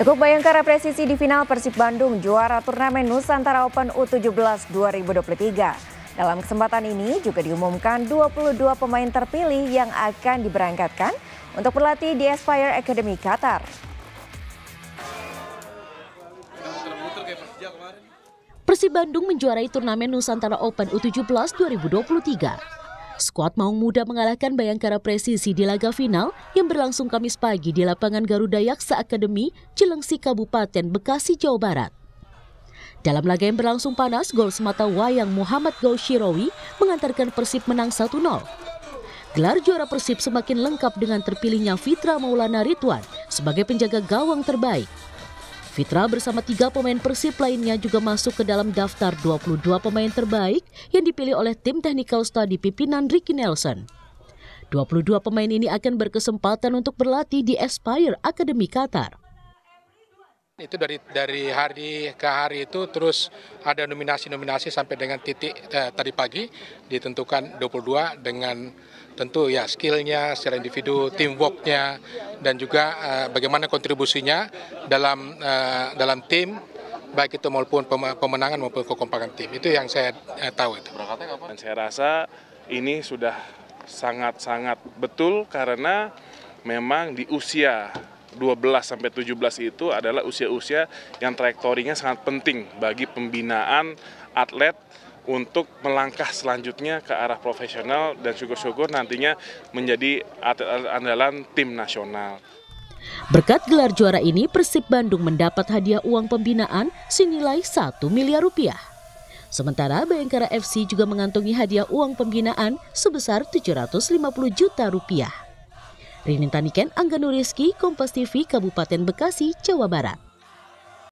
Tekuk Bayangkara presisi di final Persib Bandung juara turnamen Nusantara Open U17 2023. Dalam kesempatan ini juga diumumkan 22 pemain terpilih yang akan diberangkatkan untuk berlatih di Aspire Academy Qatar. Persib Bandung menjuarai turnamen Nusantara Open U17 2023. Skuad Maung Muda mengalahkan Bayangkara Presisi di laga final yang berlangsung Kamis pagi di lapangan Garuda Yaksa Akademi, Cilengsi Kabupaten Bekasi, Jawa Barat. Dalam laga yang berlangsung panas, gol semata wayang Muhammad Gaushirowi mengantarkan Persib menang 1-0. Gelar juara Persib semakin lengkap dengan terpilihnya Fitra Maulana Ridwan sebagai penjaga gawang terbaik. Fitra bersama tiga pemain Persib lainnya juga masuk ke dalam daftar 22 pemain terbaik yang dipilih oleh tim technical study pimpinan Ricky Nelson. 22 pemain ini akan berkesempatan untuk berlatih di Aspire Academy Qatar. Itu dari dari hari ke hari itu terus ada nominasi-nominasi sampai dengan titik eh, tadi pagi ditentukan 22 dengan tentu ya skillnya secara individu, teamworknya, dan juga uh, bagaimana kontribusinya dalam uh, dalam tim baik itu maupun pemenangan maupun kekompakan tim itu yang saya uh, tahu itu. Dan saya rasa ini sudah sangat-sangat betul karena memang di usia 12 sampai 17 itu adalah usia-usia yang trajektorinya sangat penting bagi pembinaan atlet untuk melangkah selanjutnya ke arah profesional dan syukur-syukur nantinya menjadi atlet andalan tim nasional. Berkat gelar juara ini, Persib Bandung mendapat hadiah uang pembinaan senilai 1 miliar rupiah. Sementara Bayangkara FC juga mengantongi hadiah uang pembinaan sebesar 750 juta rupiah. Rinintaniken, Taniken, Angga Nuriski, Kompas TV, Kabupaten Bekasi, Jawa Barat.